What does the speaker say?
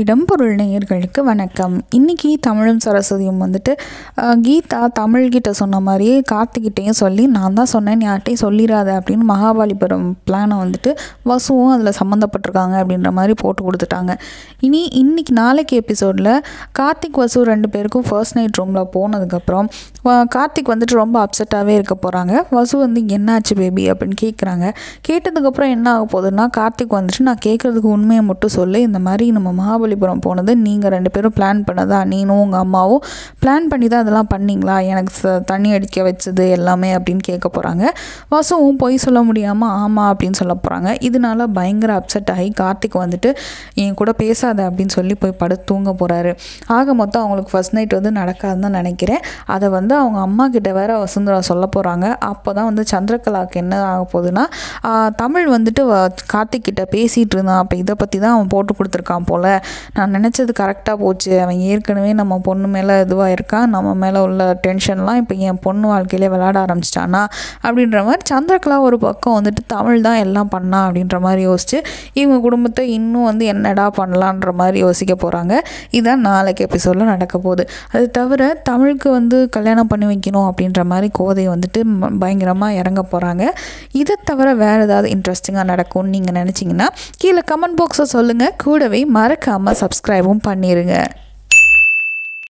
இடம்பொருள் நேயர்களுக்கு வணக்கம் இன்றைக்கி தமிழும் சரஸ்வதியும் வந்துட்டு கீதா தமிழ்கிட்ட சொன்ன மாதிரியே கார்த்திகிட்டையும் சொல்லி நான் தான் சொன்னேன் யார்கிட்டையும் சொல்லிடாத அப்படின்னு மகாபாலிபுரம் பிளானை வந்துட்டு வசுவும் அதில் சம்மந்தப்பட்டிருக்காங்க அப்படின்ற மாதிரி போட்டு கொடுத்துட்டாங்க இனி இன்றைக்கி நாளைக்கு எபிசோடில் கார்த்திக் வசு ரெண்டு பேருக்கும் ஃபர்ஸ்ட் நைட் ரூமில் போனதுக்கப்புறம் கார்த்திக் வந்துட்டு ரொம்ப அப்செட்டாகவே இருக்க போகிறாங்க வசு வந்து என்னாச்சு பேபி அப்படின்னு கேட்குறாங்க கேட்டதுக்கப்புறம் என்ன ஆக போகுதுன்னா கார்த்திக் வந்துட்டு நான் கேட்குறதுக்கு உண்மையை மட்டும் சொல்லு இந்த மாதிரி நம்ம மகா மகாபலிபுரம் போனது நீங்கள் ரெண்டு பேரும் பிளான் பண்ணதா நீனும் உங்கள் அம்மாவும் பிளான் பண்ணி தான் அதெல்லாம் பண்ணிங்களா எனக்கு தண்ணி அடிக்க வச்சது எல்லாமே அப்படின்னு கேட்க போகிறாங்க வாசுவும் பொய் சொல்ல முடியாமல் ஆமாம் அப்படின்னு சொல்ல போகிறாங்க இதனால பயங்கர அப்செட் ஆகி கார்த்திக் வந்துட்டு என் கூட பேசாத அப்படின்னு சொல்லி போய் படு தூங்க போகிறாரு ஆக மொத்தம் அவங்களுக்கு ஃபஸ்ட் நைட் வந்து நடக்காதுன்னு நினைக்கிறேன் அதை வந்து அவங்க அம்மா கிட்ட வேற வசுந்தரா சொல்ல போகிறாங்க அப்போ தான் வந்து சந்திரகலாவுக்கு என்ன ஆக போகுதுன்னா தமிழ் வந்துட்டு கார்த்திக் கிட்ட பேசிகிட்டு இருந்தான் அப்போ இதை பற்றி தான் அவன் போட்டு கொடுத்துருக்கான் போல் நான் நினச்சது கரெக்டாக போச்சு அவன் ஏற்கனவே நம்ம பொண்ணு மேலே இதுவாக இருக்கா நம்ம மேலே உள்ள டென்ஷன்லாம் இப்போ என் பொண்ணு வாழ்க்கையிலே விளாட ஆரம்பிச்சிட்டானா அப்படின்ற மாதிரி சந்திரகலா ஒரு பக்கம் வந்துட்டு தமிழ் தான் எல்லாம் பண்ணா அப்படின்ற மாதிரி யோசிச்சு இவங்க குடும்பத்தை இன்னும் வந்து என்னடா பண்ணலான்ற மாதிரி யோசிக்க போகிறாங்க இதுதான் நாளைக்கு எபிசோடில் நடக்க போகுது அது தவிர தமிழுக்கு வந்து கல்யாணம் பண்ணி வைக்கணும் அப்படின்ற மாதிரி கோதை வந்துட்டு பயங்கரமாக இறங்க போகிறாங்க இதை தவிர வேறு ஏதாவது இன்ட்ரெஸ்டிங்காக நடக்கும்னு நீங்கள் நினச்சிங்கன்னா கீழே கமெண்ட் பாக்ஸை சொல்லுங்கள் கூடவே மறக்காமல் மறக்காமல் சப்ஸ்கிரைபும் பண்ணிடுங்க